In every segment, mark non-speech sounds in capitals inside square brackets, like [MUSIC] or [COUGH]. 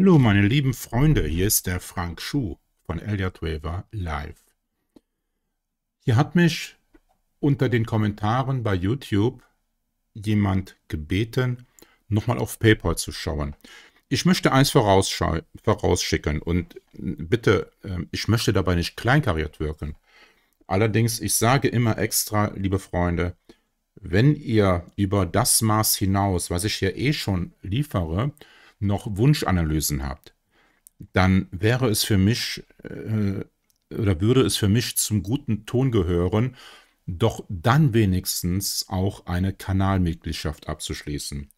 Hallo meine lieben Freunde, hier ist der Frank Schuh von Elliot Waver Live. Hier hat mich unter den Kommentaren bei YouTube jemand gebeten, nochmal auf PayPal zu schauen. Ich möchte eins vorausschicken und bitte, ähm, ich möchte dabei nicht kleinkariert wirken. Allerdings, ich sage immer extra, liebe Freunde, wenn ihr über das Maß hinaus, was ich hier eh schon liefere, noch Wunschanalysen habt, dann wäre es für mich äh, oder würde es für mich zum guten Ton gehören, doch dann wenigstens auch eine Kanalmitgliedschaft abzuschließen.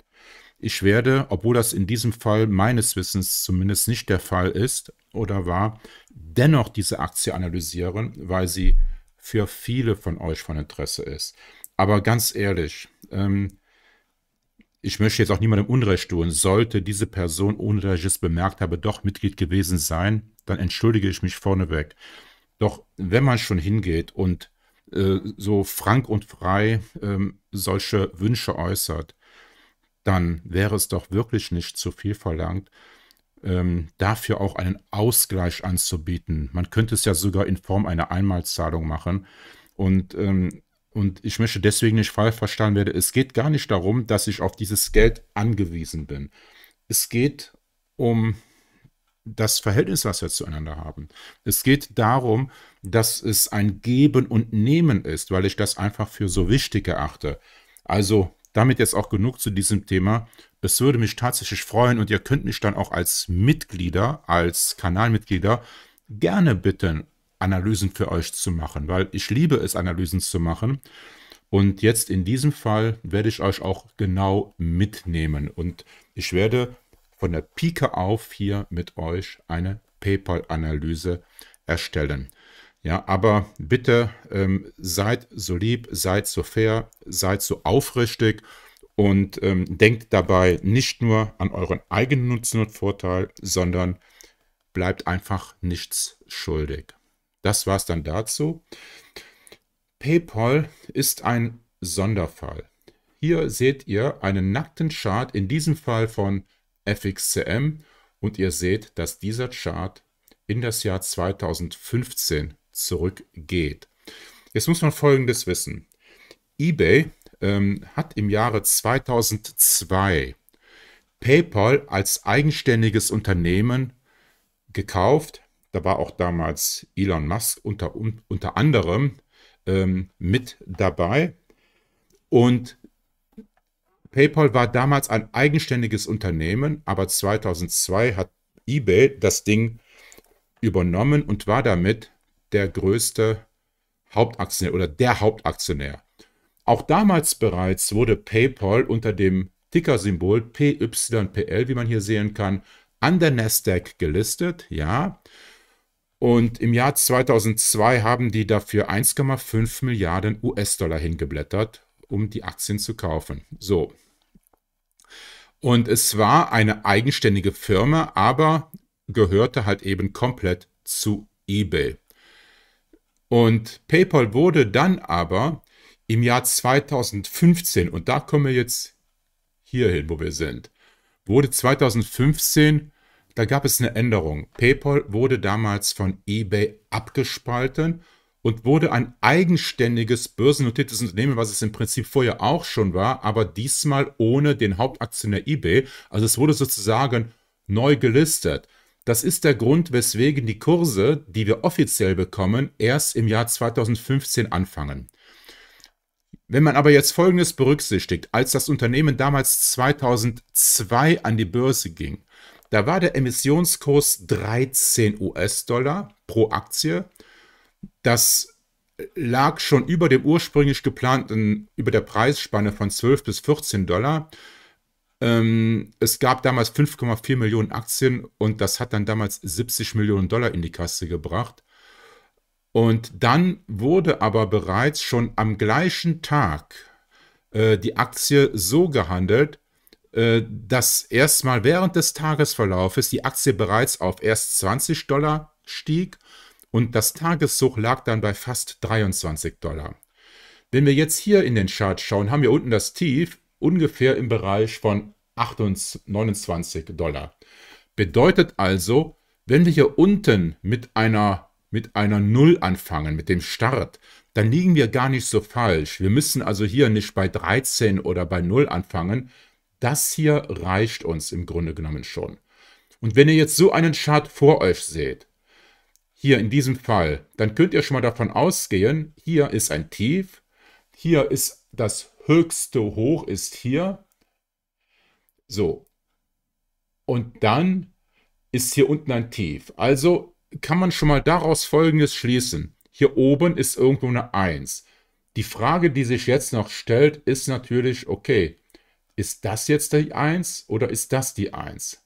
Ich werde, obwohl das in diesem Fall meines Wissens zumindest nicht der Fall ist oder war, dennoch diese Aktie analysieren, weil sie für viele von euch von Interesse ist. Aber ganz ehrlich, ähm, ich möchte jetzt auch niemandem Unrecht tun. Sollte diese Person, ohne dass ich es bemerkt habe, doch Mitglied gewesen sein, dann entschuldige ich mich vorneweg. Doch wenn man schon hingeht und äh, so frank und frei ähm, solche Wünsche äußert, dann wäre es doch wirklich nicht zu viel verlangt, ähm, dafür auch einen Ausgleich anzubieten. Man könnte es ja sogar in Form einer Einmalzahlung machen. Und ähm, und ich möchte deswegen nicht falsch verstanden werden. Es geht gar nicht darum, dass ich auf dieses Geld angewiesen bin. Es geht um das Verhältnis, was wir zueinander haben. Es geht darum, dass es ein Geben und Nehmen ist, weil ich das einfach für so wichtig erachte. Also damit jetzt auch genug zu diesem Thema. Es würde mich tatsächlich freuen und ihr könnt mich dann auch als Mitglieder, als Kanalmitglieder gerne bitten, Analysen für euch zu machen, weil ich liebe es, Analysen zu machen. Und jetzt in diesem Fall werde ich euch auch genau mitnehmen und ich werde von der Pike auf hier mit euch eine PayPal-Analyse erstellen. Ja, aber bitte ähm, seid so lieb, seid so fair, seid so aufrichtig und ähm, denkt dabei nicht nur an euren eigenen Nutzen und Vorteil, sondern bleibt einfach nichts schuldig. Das war es dann dazu. PayPal ist ein Sonderfall. Hier seht ihr einen nackten Chart, in diesem Fall von FXCM. Und ihr seht, dass dieser Chart in das Jahr 2015 zurückgeht. Jetzt muss man Folgendes wissen. eBay ähm, hat im Jahre 2002 PayPal als eigenständiges Unternehmen gekauft, da war auch damals Elon Musk unter, unter anderem ähm, mit dabei. Und PayPal war damals ein eigenständiges Unternehmen, aber 2002 hat eBay das Ding übernommen und war damit der größte Hauptaktionär oder der Hauptaktionär. Auch damals bereits wurde PayPal unter dem Ticker-Symbol PYPL, wie man hier sehen kann, an der Nasdaq gelistet. Ja, und im Jahr 2002 haben die dafür 1,5 Milliarden US-Dollar hingeblättert, um die Aktien zu kaufen. So. Und es war eine eigenständige Firma, aber gehörte halt eben komplett zu eBay. Und PayPal wurde dann aber im Jahr 2015, und da kommen wir jetzt hierhin, wo wir sind, wurde 2015 da gab es eine Änderung. PayPal wurde damals von eBay abgespalten und wurde ein eigenständiges börsennotiertes Unternehmen, was es im Prinzip vorher auch schon war, aber diesmal ohne den Hauptaktionär eBay. Also es wurde sozusagen neu gelistet. Das ist der Grund, weswegen die Kurse, die wir offiziell bekommen, erst im Jahr 2015 anfangen. Wenn man aber jetzt Folgendes berücksichtigt, als das Unternehmen damals 2002 an die Börse ging, da war der Emissionskurs 13 US-Dollar pro Aktie. Das äh, lag schon über dem ursprünglich geplanten, über der Preisspanne von 12 bis 14 Dollar. Ähm, es gab damals 5,4 Millionen Aktien und das hat dann damals 70 Millionen Dollar in die Kasse gebracht. Und dann wurde aber bereits schon am gleichen Tag äh, die Aktie so gehandelt, äh, dass erstmal während des Tagesverlaufes die Aktie bereits auf erst 20 Dollar stieg und das Tageshoch lag dann bei fast 23 Dollar. Wenn wir jetzt hier in den Chart schauen, haben wir unten das Tief ungefähr im Bereich von 28, 29 Dollar. Bedeutet also, wenn wir hier unten mit einer, mit einer Null anfangen, mit dem Start, dann liegen wir gar nicht so falsch. Wir müssen also hier nicht bei 13 oder bei 0 anfangen, das hier reicht uns im Grunde genommen schon. Und wenn ihr jetzt so einen Chart vor euch seht, hier in diesem Fall, dann könnt ihr schon mal davon ausgehen, hier ist ein Tief, hier ist das höchste Hoch ist hier. So. Und dann ist hier unten ein Tief. Also kann man schon mal daraus Folgendes schließen. Hier oben ist irgendwo eine 1. Die Frage, die sich jetzt noch stellt, ist natürlich, okay, ist das jetzt die 1 oder ist das die 1?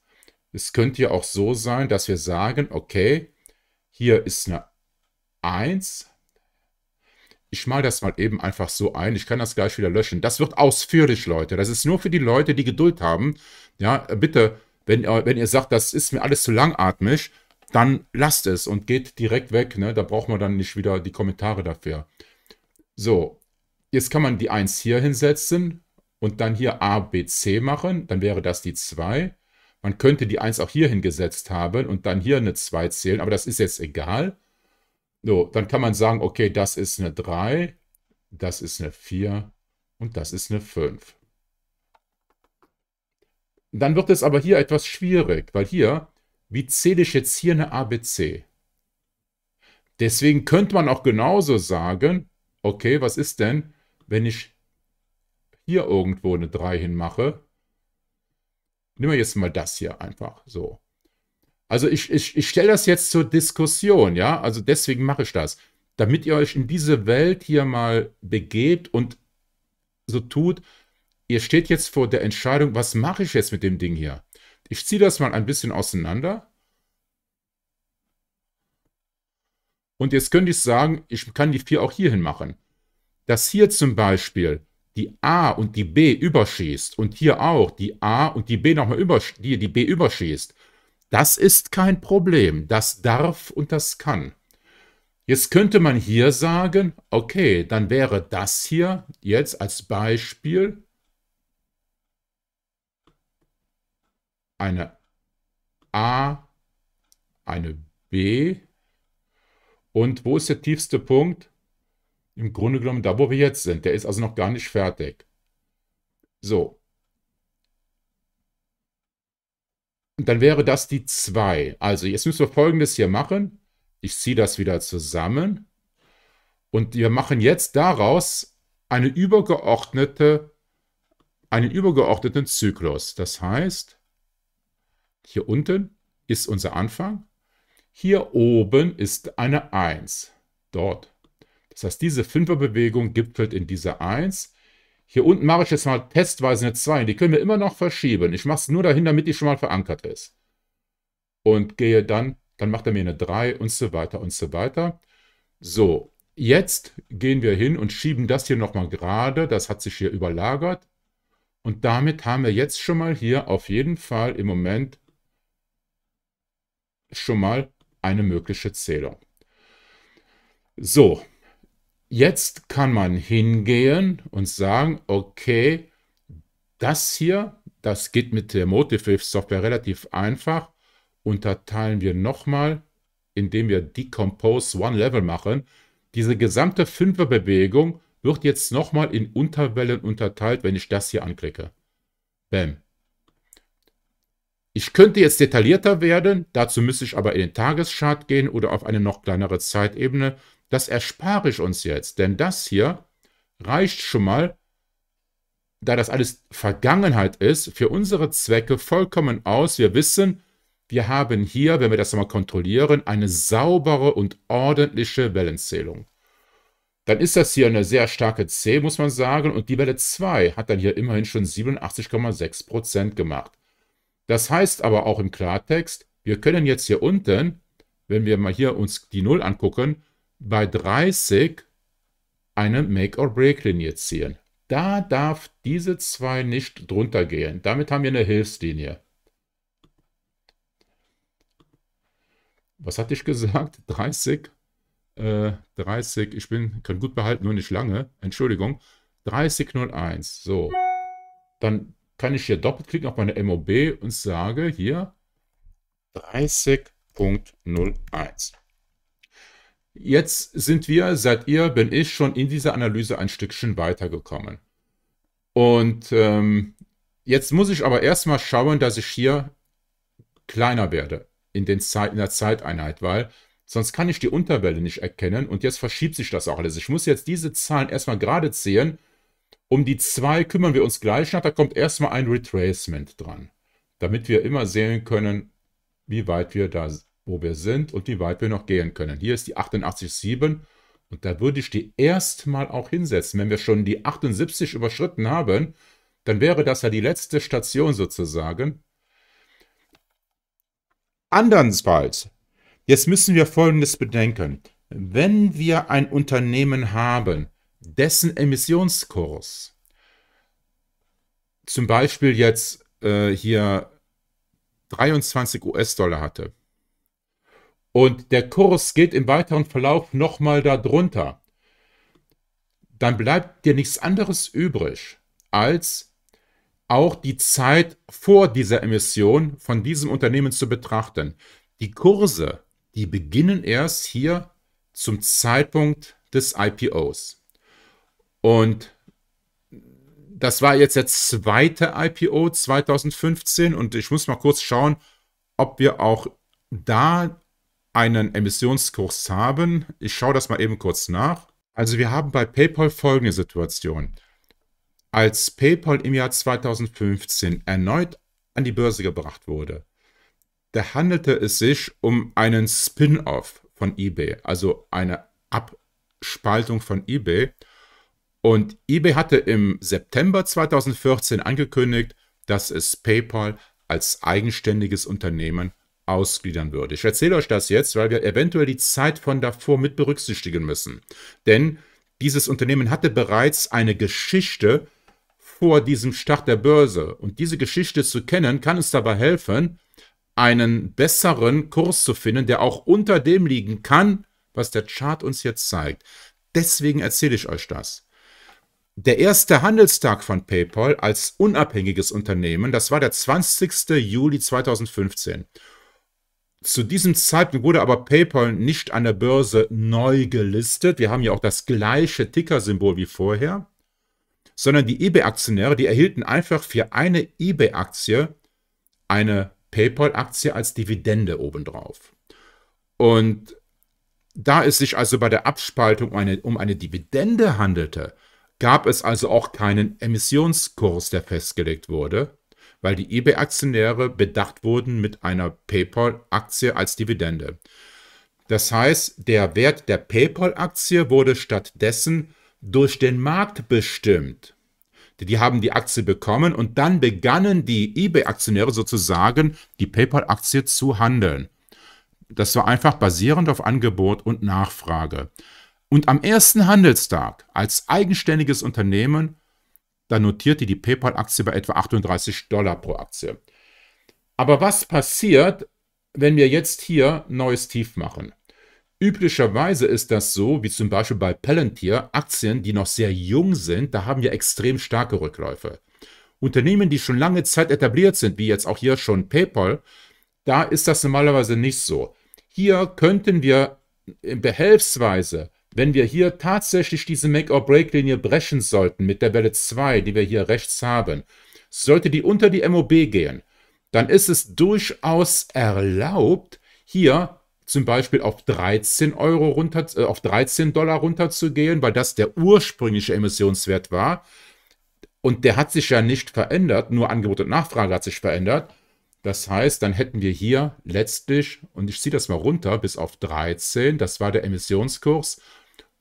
Es könnte ja auch so sein, dass wir sagen, okay, hier ist eine 1. Ich mal das mal eben einfach so ein. Ich kann das gleich wieder löschen. Das wird ausführlich, Leute. Das ist nur für die Leute, die Geduld haben. Ja, bitte, wenn, wenn ihr sagt, das ist mir alles zu langatmig, dann lasst es und geht direkt weg. Ne? Da braucht man dann nicht wieder die Kommentare dafür. So, jetzt kann man die 1 hier hinsetzen und dann hier A, B, C machen, dann wäre das die 2. Man könnte die 1 auch hier hingesetzt haben und dann hier eine 2 zählen, aber das ist jetzt egal. So, dann kann man sagen, okay, das ist eine 3, das ist eine 4 und das ist eine 5. Dann wird es aber hier etwas schwierig, weil hier, wie zähle ich jetzt hier eine ABC? Deswegen könnte man auch genauso sagen, okay, was ist denn, wenn ich hier irgendwo eine 3 hinmache. Nehmen wir jetzt mal das hier einfach so. Also ich, ich, ich stelle das jetzt zur Diskussion, ja. Also deswegen mache ich das. Damit ihr euch in diese Welt hier mal begebt und so tut, ihr steht jetzt vor der Entscheidung, was mache ich jetzt mit dem Ding hier? Ich ziehe das mal ein bisschen auseinander. Und jetzt könnte ich sagen, ich kann die 4 auch hier hin machen. Das hier zum Beispiel die A und die B überschießt und hier auch die A und die B nochmal über, die, die B überschießt, das ist kein Problem. Das darf und das kann. Jetzt könnte man hier sagen, okay, dann wäre das hier jetzt als Beispiel eine A, eine B. Und wo ist der tiefste Punkt? im Grunde genommen da, wo wir jetzt sind. Der ist also noch gar nicht fertig. So. Und dann wäre das die 2. Also jetzt müssen wir folgendes hier machen. Ich ziehe das wieder zusammen. Und wir machen jetzt daraus eine übergeordnete, einen übergeordneten Zyklus. Das heißt, hier unten ist unser Anfang. Hier oben ist eine 1. Dort. Das heißt, diese Fünferbewegung gipfelt in dieser 1. Hier unten mache ich jetzt mal testweise eine 2. Die können wir immer noch verschieben. Ich mache es nur dahin, damit die schon mal verankert ist. Und gehe dann, dann macht er mir eine 3 und so weiter und so weiter. So, jetzt gehen wir hin und schieben das hier nochmal gerade. Das hat sich hier überlagert. Und damit haben wir jetzt schon mal hier auf jeden Fall im Moment schon mal eine mögliche Zählung. So, Jetzt kann man hingehen und sagen, okay, das hier, das geht mit der Motive-Software relativ einfach, unterteilen wir nochmal, indem wir Decompose One Level machen. Diese gesamte Fünferbewegung wird jetzt nochmal in Unterwellen unterteilt, wenn ich das hier anklicke. Bam. Ich könnte jetzt detaillierter werden, dazu müsste ich aber in den Tageschart gehen oder auf eine noch kleinere Zeitebene. Das erspare ich uns jetzt, denn das hier reicht schon mal, da das alles Vergangenheit ist, für unsere Zwecke vollkommen aus. Wir wissen, wir haben hier, wenn wir das nochmal kontrollieren, eine saubere und ordentliche Wellenzählung. Dann ist das hier eine sehr starke C, muss man sagen, und die Welle 2 hat dann hier immerhin schon 87,6% gemacht. Das heißt aber auch im Klartext, wir können jetzt hier unten, wenn wir mal hier uns die 0 angucken, bei 30 eine Make-or-Break-Linie ziehen. Da darf diese zwei nicht drunter gehen. Damit haben wir eine Hilfslinie. Was hatte ich gesagt? 30? [LAUGHS] Äh, 30, ich bin, kann gut behalten, nur nicht lange. Entschuldigung. 3001. So. Dann kann ich hier doppeltklicken auf meine MOB und sage hier 30.01. Jetzt sind wir, seit ihr, bin ich schon in dieser Analyse ein Stückchen weitergekommen. Und ähm, jetzt muss ich aber erstmal schauen, dass ich hier kleiner werde in, den Zeit, in der Zeiteinheit, weil sonst kann ich die Unterwelle nicht erkennen und jetzt verschiebt sich das auch alles. Ich muss jetzt diese Zahlen erstmal gerade ziehen. Um die zwei kümmern wir uns gleich nach, da kommt erstmal ein Retracement dran, damit wir immer sehen können, wie weit wir da sind wo wir sind und wie weit wir noch gehen können. Hier ist die 88,7 und da würde ich die erstmal auch hinsetzen. Wenn wir schon die 78 überschritten haben, dann wäre das ja die letzte Station sozusagen. Andernfalls, jetzt müssen wir Folgendes bedenken. Wenn wir ein Unternehmen haben, dessen Emissionskurs, zum Beispiel jetzt äh, hier 23 US-Dollar hatte, und der Kurs geht im weiteren Verlauf nochmal darunter, dann bleibt dir nichts anderes übrig, als auch die Zeit vor dieser Emission von diesem Unternehmen zu betrachten. Die Kurse, die beginnen erst hier zum Zeitpunkt des IPOs. Und das war jetzt der zweite IPO 2015 und ich muss mal kurz schauen, ob wir auch da einen Emissionskurs haben. Ich schaue das mal eben kurz nach. Also wir haben bei PayPal folgende Situation. Als PayPal im Jahr 2015 erneut an die Börse gebracht wurde, da handelte es sich um einen Spin-off von eBay, also eine Abspaltung von eBay. Und eBay hatte im September 2014 angekündigt, dass es PayPal als eigenständiges Unternehmen ausgliedern würde. Ich erzähle euch das jetzt, weil wir eventuell die Zeit von davor mit berücksichtigen müssen. Denn dieses Unternehmen hatte bereits eine Geschichte vor diesem Start der Börse. Und diese Geschichte zu kennen, kann uns dabei helfen, einen besseren Kurs zu finden, der auch unter dem liegen kann, was der Chart uns jetzt zeigt. Deswegen erzähle ich euch das. Der erste Handelstag von PayPal als unabhängiges Unternehmen, das war der 20. Juli 2015. Zu diesem Zeitpunkt wurde aber PayPal nicht an der Börse neu gelistet. Wir haben ja auch das gleiche Ticker-Symbol wie vorher, sondern die eBay-Aktionäre, die erhielten einfach für eine eBay-Aktie eine PayPal-Aktie als Dividende obendrauf. Und da es sich also bei der Abspaltung um eine, um eine Dividende handelte, gab es also auch keinen Emissionskurs, der festgelegt wurde, weil die eBay-Aktionäre bedacht wurden mit einer PayPal-Aktie als Dividende. Das heißt, der Wert der PayPal-Aktie wurde stattdessen durch den Markt bestimmt. Die haben die Aktie bekommen und dann begannen die eBay-Aktionäre sozusagen die PayPal-Aktie zu handeln. Das war einfach basierend auf Angebot und Nachfrage. Und am ersten Handelstag als eigenständiges Unternehmen dann notierte die PayPal-Aktie bei etwa 38 Dollar pro Aktie. Aber was passiert, wenn wir jetzt hier neues Tief machen? Üblicherweise ist das so, wie zum Beispiel bei Palantir, Aktien, die noch sehr jung sind, da haben wir extrem starke Rückläufe. Unternehmen, die schon lange Zeit etabliert sind, wie jetzt auch hier schon PayPal, da ist das normalerweise nicht so. Hier könnten wir behelfsweise wenn wir hier tatsächlich diese Make-or-Break-Linie brechen sollten mit der Welle 2, die wir hier rechts haben, sollte die unter die MOB gehen, dann ist es durchaus erlaubt, hier zum Beispiel auf 13 Euro runter, äh, auf 13 Dollar runterzugehen, weil das der ursprüngliche Emissionswert war. Und der hat sich ja nicht verändert, nur Angebot und Nachfrage hat sich verändert. Das heißt, dann hätten wir hier letztlich, und ich ziehe das mal runter bis auf 13, das war der Emissionskurs,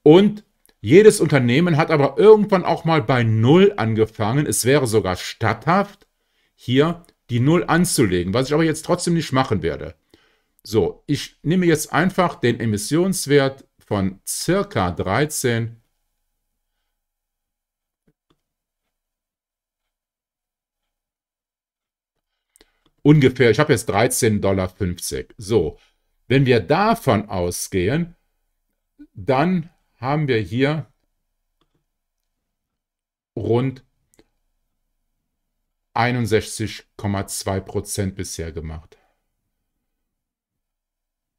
und jedes Unternehmen hat aber irgendwann auch mal bei Null angefangen. Es wäre sogar statthaft, hier die Null anzulegen, was ich aber jetzt trotzdem nicht machen werde. So, ich nehme jetzt einfach den Emissionswert von circa 13 ungefähr, ich habe jetzt 13,50 Dollar. So, wenn wir davon ausgehen, dann haben wir hier rund 61,2 Prozent bisher gemacht.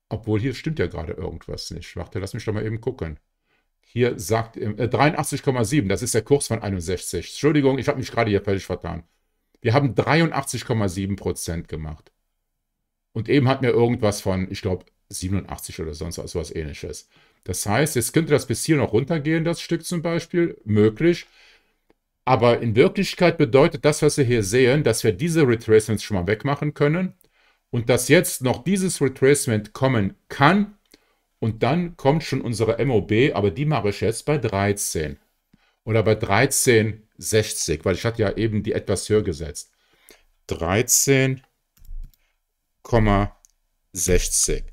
Obwohl hier stimmt ja gerade irgendwas nicht. Warte, lass mich doch mal eben gucken. Hier sagt äh, 83,7, das ist der Kurs von 61. Entschuldigung, ich habe mich gerade hier völlig vertan. Wir haben 83,7 Prozent gemacht. Und eben hat mir irgendwas von, ich glaube, 87 oder sonst was, was ähnliches. Das heißt, jetzt könnte das bis hier noch runtergehen, das Stück zum Beispiel, möglich. Aber in Wirklichkeit bedeutet das, was wir hier sehen, dass wir diese Retracements schon mal wegmachen können und dass jetzt noch dieses Retracement kommen kann. Und dann kommt schon unsere MOB, aber die mache ich jetzt bei 13 oder bei 13,60, weil ich hatte ja eben die etwas höher gesetzt. 13,60.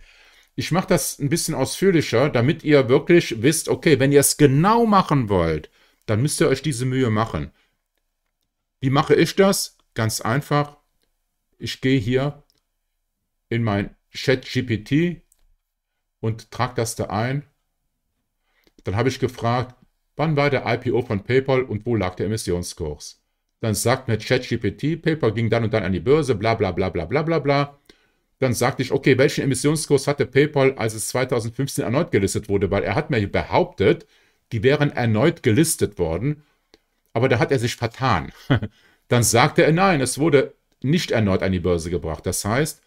Ich mache das ein bisschen ausführlicher, damit ihr wirklich wisst, okay, wenn ihr es genau machen wollt, dann müsst ihr euch diese Mühe machen. Wie mache ich das? Ganz einfach. Ich gehe hier in mein ChatGPT und trage das da ein. Dann habe ich gefragt, wann war der IPO von PayPal und wo lag der Emissionskurs? Dann sagt mir ChatGPT, PayPal ging dann und dann an die Börse, bla bla bla bla bla bla bla dann sagte ich, okay, welchen Emissionskurs hatte PayPal, als es 2015 erneut gelistet wurde? Weil er hat mir behauptet, die wären erneut gelistet worden, aber da hat er sich vertan. [LAUGHS] dann sagte er, nein, es wurde nicht erneut an die Börse gebracht. Das heißt,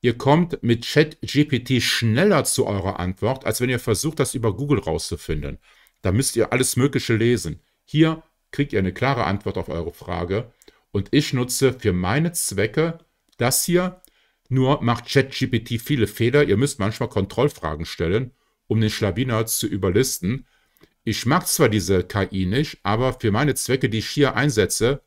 ihr kommt mit ChatGPT schneller zu eurer Antwort, als wenn ihr versucht, das über Google rauszufinden. Da müsst ihr alles Mögliche lesen. Hier kriegt ihr eine klare Antwort auf eure Frage. Und ich nutze für meine Zwecke das hier nur macht ChatGPT viele Fehler. Ihr müsst manchmal Kontrollfragen stellen, um den Schlawiner zu überlisten. Ich mag zwar diese KI nicht, aber für meine Zwecke, die ich hier einsetze,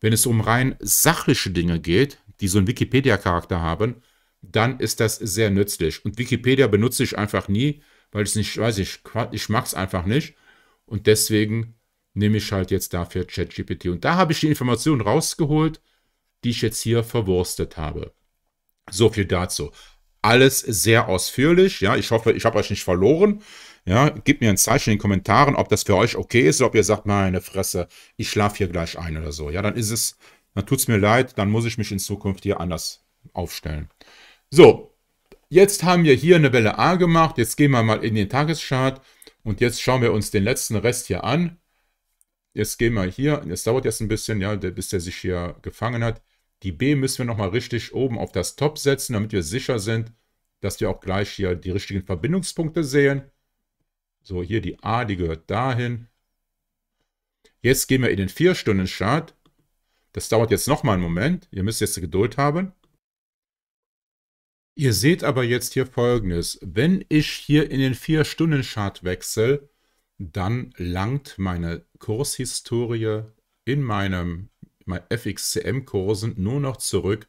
wenn es um rein sachliche Dinge geht, die so einen Wikipedia-Charakter haben, dann ist das sehr nützlich. Und Wikipedia benutze ich einfach nie, weil ich es nicht weiß, ich, ich mag es einfach nicht. Und deswegen nehme ich halt jetzt dafür ChatGPT. Und da habe ich die Informationen rausgeholt, die ich jetzt hier verwurstet habe. So viel dazu. Alles sehr ausführlich. Ja, ich hoffe, ich habe euch nicht verloren. Ja, gebt mir ein Zeichen in den Kommentaren, ob das für euch okay ist oder ob ihr sagt, meine Fresse, ich schlafe hier gleich ein oder so. Ja, dann ist es, dann tut es mir leid, dann muss ich mich in Zukunft hier anders aufstellen. So, jetzt haben wir hier eine Welle A gemacht. Jetzt gehen wir mal in den Tageschart und jetzt schauen wir uns den letzten Rest hier an. Jetzt gehen wir hier, es dauert jetzt ein bisschen, ja, bis der sich hier gefangen hat. Die B müssen wir nochmal richtig oben auf das Top setzen, damit wir sicher sind, dass wir auch gleich hier die richtigen Verbindungspunkte sehen. So, hier die A, die gehört dahin. Jetzt gehen wir in den 4-Stunden-Chart. Das dauert jetzt nochmal einen Moment. Ihr müsst jetzt Geduld haben. Ihr seht aber jetzt hier folgendes. Wenn ich hier in den 4-Stunden-Chart wechsle, dann langt meine Kurshistorie in meinem bei FXCM-Kursen nur noch zurück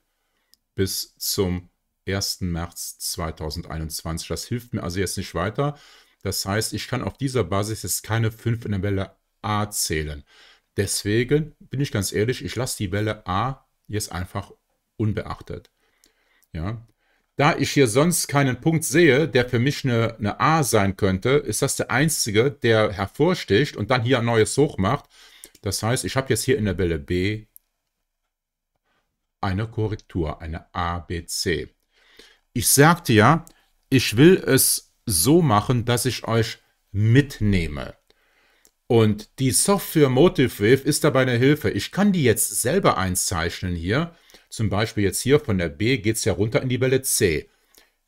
bis zum 1. März 2021. Das hilft mir also jetzt nicht weiter. Das heißt, ich kann auf dieser Basis jetzt keine 5 in der Welle A zählen. Deswegen bin ich ganz ehrlich, ich lasse die Welle A jetzt einfach unbeachtet. Ja. Da ich hier sonst keinen Punkt sehe, der für mich eine, eine A sein könnte, ist das der einzige, der hervorsticht und dann hier ein neues Hoch macht. Das heißt, ich habe jetzt hier in der Welle B einer Korrektur, eine ABC. Ich sagte ja, ich will es so machen, dass ich euch mitnehme. Und die Software Motive Wave ist dabei eine Hilfe. Ich kann die jetzt selber einzeichnen hier. Zum Beispiel jetzt hier von der B geht es ja runter in die Welle C.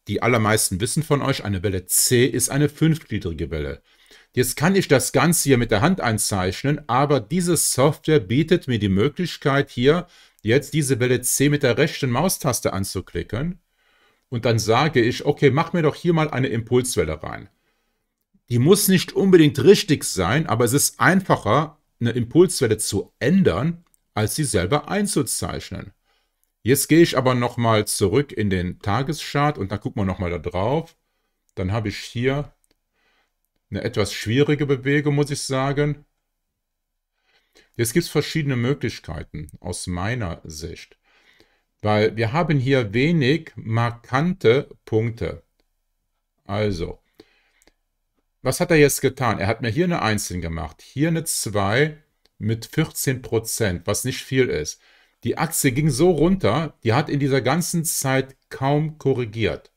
Die allermeisten wissen von euch, eine Welle C ist eine fünfgliedrige Welle. Jetzt kann ich das Ganze hier mit der Hand einzeichnen, aber diese Software bietet mir die Möglichkeit hier jetzt diese Welle C mit der rechten Maustaste anzuklicken und dann sage ich, okay, mach mir doch hier mal eine Impulswelle rein. Die muss nicht unbedingt richtig sein, aber es ist einfacher, eine Impulswelle zu ändern, als sie selber einzuzeichnen. Jetzt gehe ich aber nochmal zurück in den Tageschart und dann gucken wir nochmal da drauf. Dann habe ich hier eine etwas schwierige Bewegung, muss ich sagen. Jetzt gibt es verschiedene Möglichkeiten aus meiner Sicht, weil wir haben hier wenig markante Punkte. Also, was hat er jetzt getan? Er hat mir hier eine 1 gemacht, hier eine 2 mit 14%, was nicht viel ist. Die Aktie ging so runter, die hat in dieser ganzen Zeit kaum korrigiert.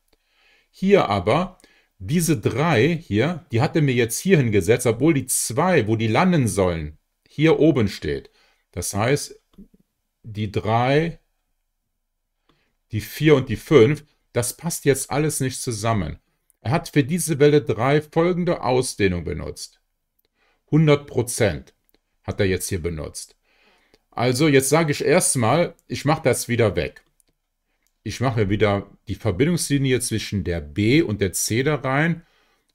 Hier aber, diese 3 hier, die hat er mir jetzt hier hingesetzt, obwohl die 2, wo die landen sollen, hier oben steht. Das heißt, die 3, die 4 und die 5, das passt jetzt alles nicht zusammen. Er hat für diese Welle 3 folgende Ausdehnung benutzt. 100% hat er jetzt hier benutzt. Also jetzt sage ich erstmal, ich mache das wieder weg. Ich mache wieder die Verbindungslinie zwischen der B und der C da rein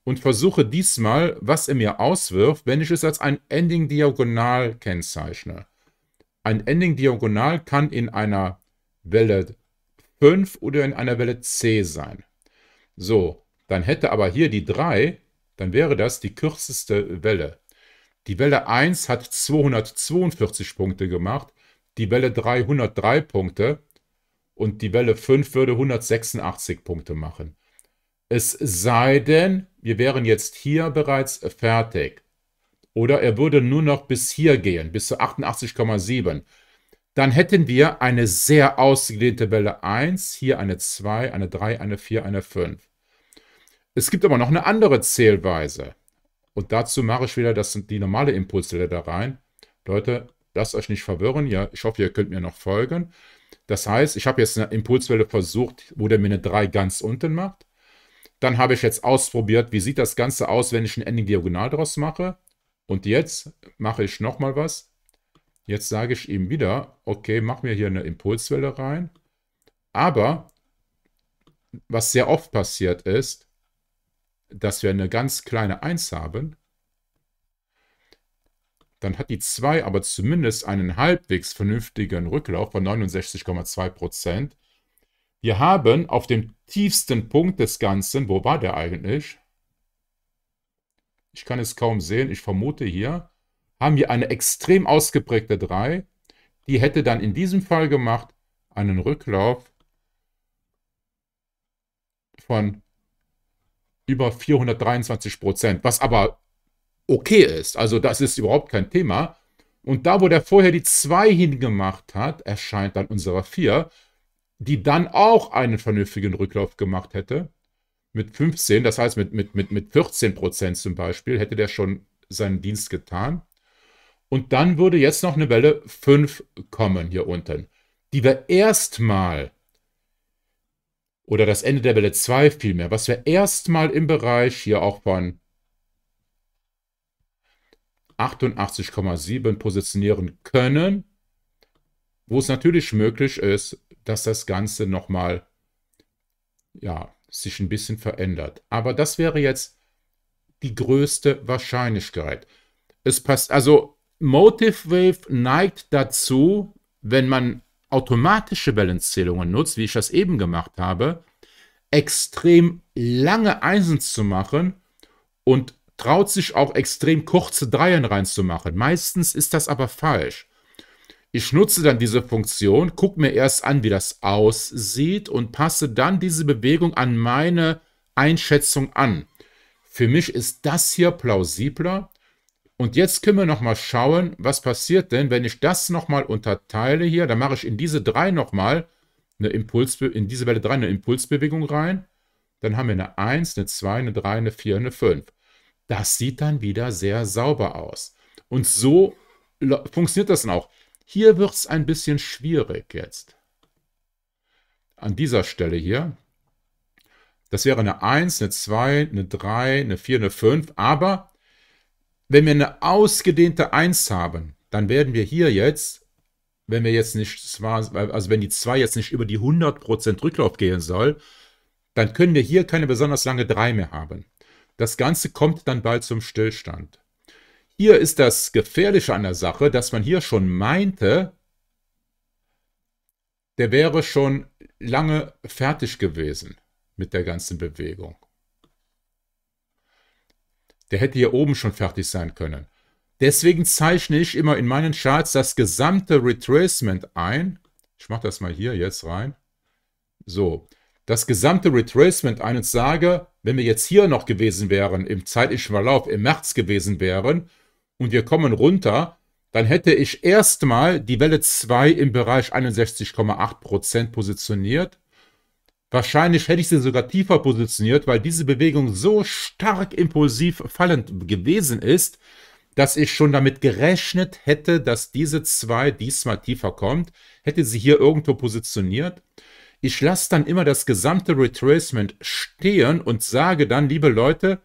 und versuche diesmal, was er mir auswirft, wenn ich es als ein Ending-Diagonal kennzeichne. Ein Ending-Diagonal kann in einer Welle 5 oder in einer Welle C sein. So, dann hätte aber hier die 3, dann wäre das die kürzeste Welle. Die Welle 1 hat 242 Punkte gemacht, die Welle 3 103 Punkte und die Welle 5 würde 186 Punkte machen. Es sei denn, wir wären jetzt hier bereits fertig. Oder er würde nur noch bis hier gehen, bis zu 88,7. Dann hätten wir eine sehr ausgedehnte Welle 1, hier eine 2, eine 3, eine 4, eine 5. Es gibt aber noch eine andere Zählweise. Und dazu mache ich wieder das, die normale Impulswelle da rein. Leute, lasst euch nicht verwirren. Ja, ich hoffe, ihr könnt mir noch folgen. Das heißt, ich habe jetzt eine Impulswelle versucht, wo der mir eine 3 ganz unten macht. Dann habe ich jetzt ausprobiert, wie sieht das Ganze aus, wenn ich ein Ending diagonal draus mache. Und jetzt mache ich nochmal was. Jetzt sage ich ihm wieder, okay, mach mir hier eine Impulswelle rein. Aber was sehr oft passiert ist, dass wir eine ganz kleine 1 haben. Dann hat die 2 aber zumindest einen halbwegs vernünftigen Rücklauf von 69,2 wir haben auf dem tiefsten Punkt des Ganzen, wo war der eigentlich? Ich kann es kaum sehen, ich vermute hier, haben wir eine extrem ausgeprägte 3. Die hätte dann in diesem Fall gemacht einen Rücklauf von über 423 Prozent, was aber okay ist. Also das ist überhaupt kein Thema. Und da, wo der vorher die 2 hingemacht hat, erscheint dann unsere 4 die dann auch einen vernünftigen Rücklauf gemacht hätte, mit 15, das heißt mit, mit, mit, mit 14 Prozent zum Beispiel, hätte der schon seinen Dienst getan. Und dann würde jetzt noch eine Welle 5 kommen hier unten, die wir erstmal, oder das Ende der Welle 2 vielmehr, was wir erstmal im Bereich hier auch von 88,7 positionieren können, wo es natürlich möglich ist, dass das Ganze nochmal, ja, sich ein bisschen verändert. Aber das wäre jetzt die größte Wahrscheinlichkeit. Es passt, also Motive Wave neigt dazu, wenn man automatische Wellenzählungen nutzt, wie ich das eben gemacht habe, extrem lange Einsen zu machen und traut sich auch extrem kurze Dreien reinzumachen. Meistens ist das aber falsch. Ich nutze dann diese Funktion, gucke mir erst an, wie das aussieht und passe dann diese Bewegung an meine Einschätzung an. Für mich ist das hier plausibler. Und jetzt können wir nochmal schauen, was passiert denn, wenn ich das nochmal unterteile hier. Dann mache ich in diese drei nochmal eine Impuls, in diese Welle 3 eine Impulsbewegung rein. Dann haben wir eine 1, eine 2, eine 3, eine 4, eine 5. Das sieht dann wieder sehr sauber aus. Und so funktioniert das dann auch. Hier wird es ein bisschen schwierig jetzt. An dieser Stelle hier. Das wäre eine 1, eine 2, eine 3, eine 4, eine 5. Aber wenn wir eine ausgedehnte 1 haben, dann werden wir hier jetzt, wenn wir jetzt nicht, also wenn die 2 jetzt nicht über die 100% Rücklauf gehen soll, dann können wir hier keine besonders lange 3 mehr haben. Das Ganze kommt dann bald zum Stillstand. Hier ist das Gefährliche an der Sache, dass man hier schon meinte, der wäre schon lange fertig gewesen mit der ganzen Bewegung. Der hätte hier oben schon fertig sein können. Deswegen zeichne ich immer in meinen Charts das gesamte Retracement ein. Ich mache das mal hier jetzt rein. So, das gesamte Retracement ein und sage, wenn wir jetzt hier noch gewesen wären, im zeitlichen Verlauf, im März gewesen wären, und wir kommen runter, dann hätte ich erstmal die Welle 2 im Bereich 61,8% positioniert. Wahrscheinlich hätte ich sie sogar tiefer positioniert, weil diese Bewegung so stark impulsiv fallend gewesen ist, dass ich schon damit gerechnet hätte, dass diese 2 diesmal tiefer kommt. Hätte sie hier irgendwo positioniert. Ich lasse dann immer das gesamte Retracement stehen und sage dann, liebe Leute,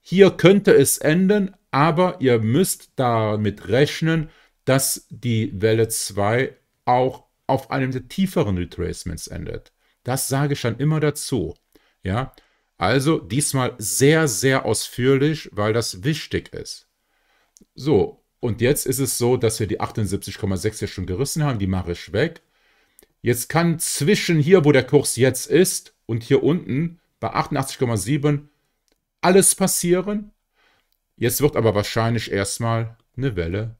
hier könnte es enden, aber ihr müsst damit rechnen, dass die Welle 2 auch auf einem der tieferen Retracements endet. Das sage ich dann immer dazu. Ja, also diesmal sehr, sehr ausführlich, weil das wichtig ist. So, und jetzt ist es so, dass wir die 78,6 ja schon gerissen haben, die mache ich weg. Jetzt kann zwischen hier, wo der Kurs jetzt ist, und hier unten bei 88,7 alles passieren. Jetzt wird aber wahrscheinlich erstmal eine Welle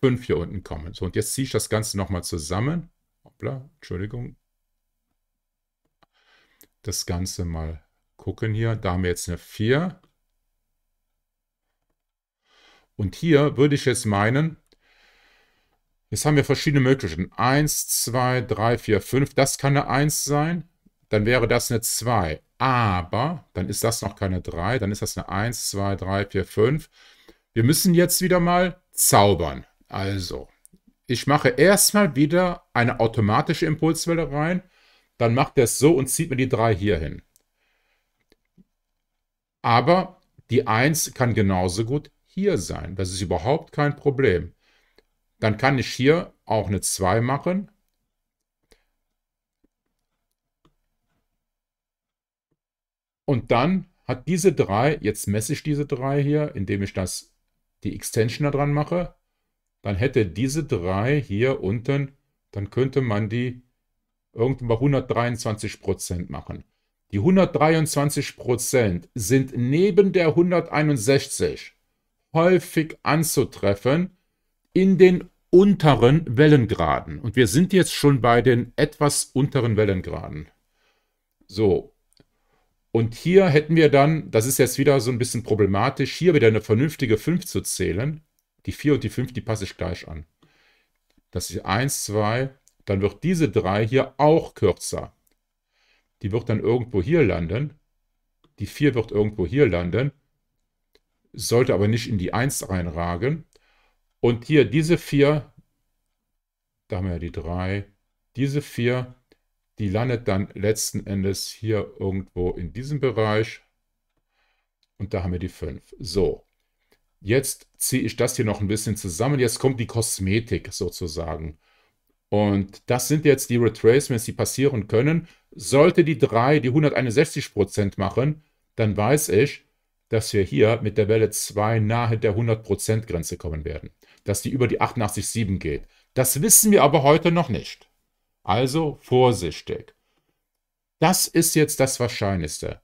5 hier unten kommen. So, und jetzt ziehe ich das Ganze nochmal zusammen. Hoppla, Entschuldigung. Das Ganze mal gucken hier. Da haben wir jetzt eine 4. Und hier würde ich jetzt meinen, jetzt haben wir verschiedene Möglichkeiten. 1, 2, 3, 4, 5. Das kann eine 1 sein dann wäre das eine 2. Aber dann ist das noch keine 3, dann ist das eine 1, 2, 3, 4, 5. Wir müssen jetzt wieder mal zaubern. Also, ich mache erstmal wieder eine automatische Impulswelle rein, dann macht er es so und zieht mir die 3 hier hin. Aber die 1 kann genauso gut hier sein. Das ist überhaupt kein Problem. Dann kann ich hier auch eine 2 machen, Und dann hat diese drei, jetzt messe ich diese drei hier, indem ich das, die Extension da dran mache, dann hätte diese drei hier unten, dann könnte man die irgendwann bei 123% machen. Die 123% sind neben der 161 häufig anzutreffen in den unteren Wellengraden. Und wir sind jetzt schon bei den etwas unteren Wellengraden. So, und hier hätten wir dann, das ist jetzt wieder so ein bisschen problematisch, hier wieder eine vernünftige 5 zu zählen. Die 4 und die 5, die passe ich gleich an. Das ist 1, 2, dann wird diese 3 hier auch kürzer. Die wird dann irgendwo hier landen. Die 4 wird irgendwo hier landen, sollte aber nicht in die 1 reinragen. Und hier diese 4, da haben wir ja die 3, diese 4 die landet dann letzten Endes hier irgendwo in diesem Bereich. Und da haben wir die 5. So, jetzt ziehe ich das hier noch ein bisschen zusammen. Jetzt kommt die Kosmetik sozusagen. Und das sind jetzt die Retracements, die passieren können. Sollte die 3 die 161% machen, dann weiß ich, dass wir hier mit der Welle 2 nahe der 100%-Grenze kommen werden. Dass die über die 88,7 geht. Das wissen wir aber heute noch nicht. Also vorsichtig. Das ist jetzt das Wahrscheinlichste.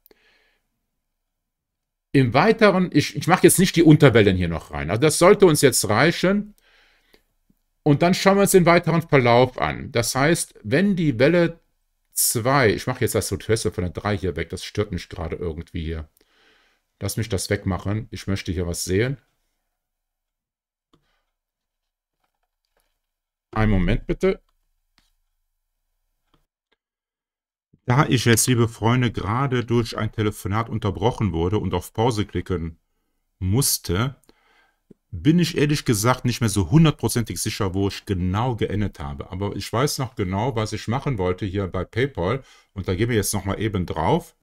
Im Weiteren, ich, ich mache jetzt nicht die Unterwellen hier noch rein. Also das sollte uns jetzt reichen. Und dann schauen wir uns den weiteren Verlauf an. Das heißt, wenn die Welle 2, ich mache jetzt das Hotel von der 3 hier weg, das stört mich gerade irgendwie hier. Lass mich das wegmachen. Ich möchte hier was sehen. Einen Moment bitte. Da ich jetzt, liebe Freunde, gerade durch ein Telefonat unterbrochen wurde und auf Pause klicken musste, bin ich ehrlich gesagt nicht mehr so hundertprozentig sicher, wo ich genau geendet habe. Aber ich weiß noch genau, was ich machen wollte hier bei PayPal. Und da gehen wir jetzt nochmal eben drauf.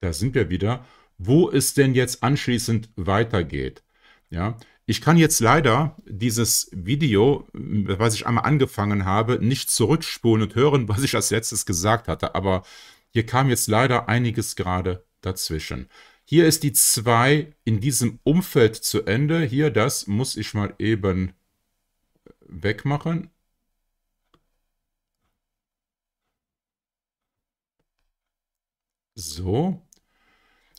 Da sind wir wieder. Wo es denn jetzt anschließend weitergeht. Ja, ich kann jetzt leider dieses Video, was ich einmal angefangen habe, nicht zurückspulen und hören, was ich als letztes gesagt hatte, aber hier kam jetzt leider einiges gerade dazwischen. Hier ist die 2 in diesem Umfeld zu Ende. Hier, das muss ich mal eben wegmachen. So.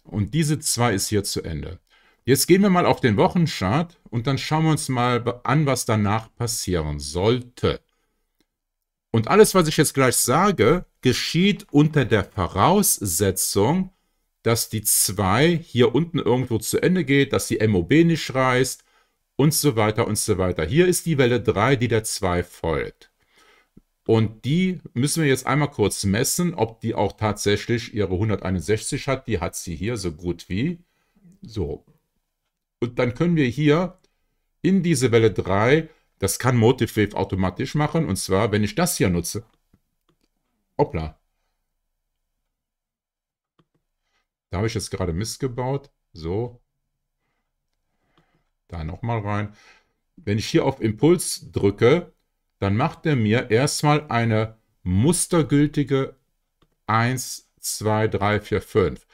Und diese 2 ist hier zu Ende. Jetzt gehen wir mal auf den Wochenchart und dann schauen wir uns mal an, was danach passieren sollte. Und alles, was ich jetzt gleich sage, geschieht unter der Voraussetzung, dass die 2 hier unten irgendwo zu Ende geht, dass die MOB nicht reißt und so weiter und so weiter. Hier ist die Welle 3, die der 2 folgt. Und die müssen wir jetzt einmal kurz messen, ob die auch tatsächlich ihre 161 hat. Die hat sie hier so gut wie. So, und dann können wir hier in diese Welle 3, das kann Motivewave automatisch machen, und zwar, wenn ich das hier nutze. Hoppla. Da habe ich jetzt gerade Mist gebaut. So. Da nochmal rein. Wenn ich hier auf Impuls drücke, dann macht er mir erstmal eine mustergültige 1, 2, 3, 4, 5.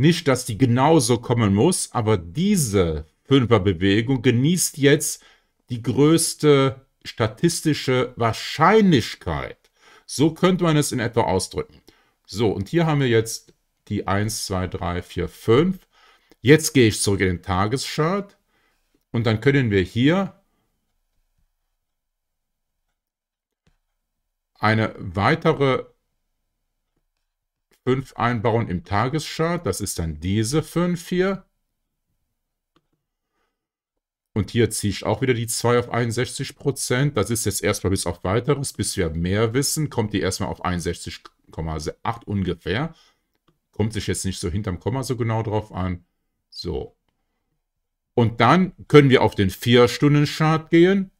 Nicht, dass die genauso kommen muss, aber diese Fünferbewegung genießt jetzt die größte statistische Wahrscheinlichkeit. So könnte man es in etwa ausdrücken. So, und hier haben wir jetzt die 1, 2, 3, 4, 5. Jetzt gehe ich zurück in den Tageschart und dann können wir hier eine weitere 5 einbauen im Tageschart. Das ist dann diese 5 hier. Und hier ziehe ich auch wieder die 2 auf 61%. Prozent. Das ist jetzt erstmal bis auf weiteres. Bis wir mehr wissen, kommt die erstmal auf 61,8 ungefähr. Kommt sich jetzt nicht so hinterm Komma so genau drauf an. So. Und dann können wir auf den 4-Stunden-Chart gehen,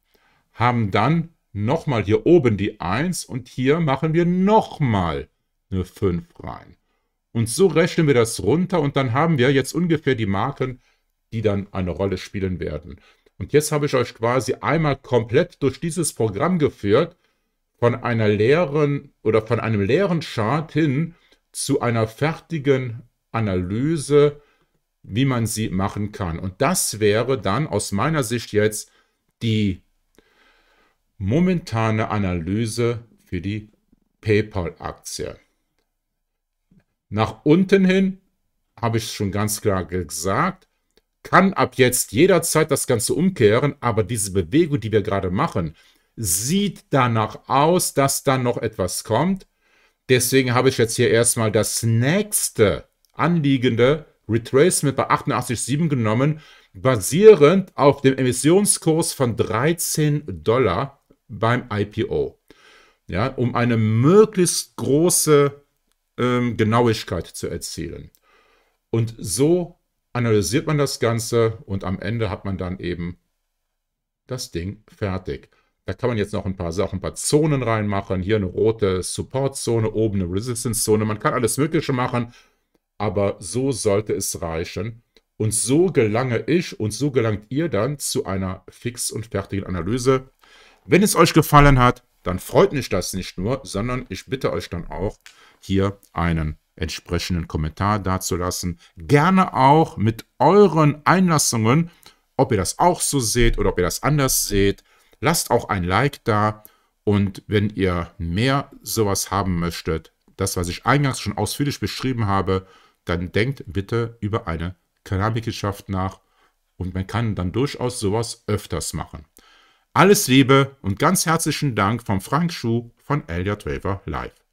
haben dann nochmal hier oben die 1 und hier machen wir nochmal eine 5 rein. Und so rechnen wir das runter und dann haben wir jetzt ungefähr die Marken, die dann eine Rolle spielen werden. Und jetzt habe ich euch quasi einmal komplett durch dieses Programm geführt, von einer leeren oder von einem leeren Chart hin zu einer fertigen Analyse, wie man sie machen kann. Und das wäre dann aus meiner Sicht jetzt die momentane Analyse für die PayPal-Aktie. Nach unten hin, habe ich schon ganz klar gesagt, kann ab jetzt jederzeit das Ganze umkehren, aber diese Bewegung, die wir gerade machen, sieht danach aus, dass dann noch etwas kommt. Deswegen habe ich jetzt hier erstmal das nächste anliegende Retracement bei 88,7 genommen, basierend auf dem Emissionskurs von 13 Dollar beim IPO. Ja, um eine möglichst große ähm, Genauigkeit zu erzielen. Und so analysiert man das Ganze und am Ende hat man dann eben das Ding fertig. Da kann man jetzt noch ein paar Sachen, ein paar Zonen reinmachen. Hier eine rote Support-Zone, oben eine Resistance-Zone. Man kann alles Mögliche machen, aber so sollte es reichen. Und so gelange ich und so gelangt ihr dann zu einer fix und fertigen Analyse. Wenn es euch gefallen hat, dann freut mich das nicht nur, sondern ich bitte euch dann auch, hier einen entsprechenden Kommentar dazulassen. Gerne auch mit euren Einlassungen, ob ihr das auch so seht oder ob ihr das anders seht. Lasst auch ein Like da und wenn ihr mehr sowas haben möchtet, das, was ich eingangs schon ausführlich beschrieben habe, dann denkt bitte über eine Kanalmitgliedschaft nach und man kann dann durchaus sowas öfters machen. Alles Liebe und ganz herzlichen Dank von Frank Schuh von LJ Waver Live.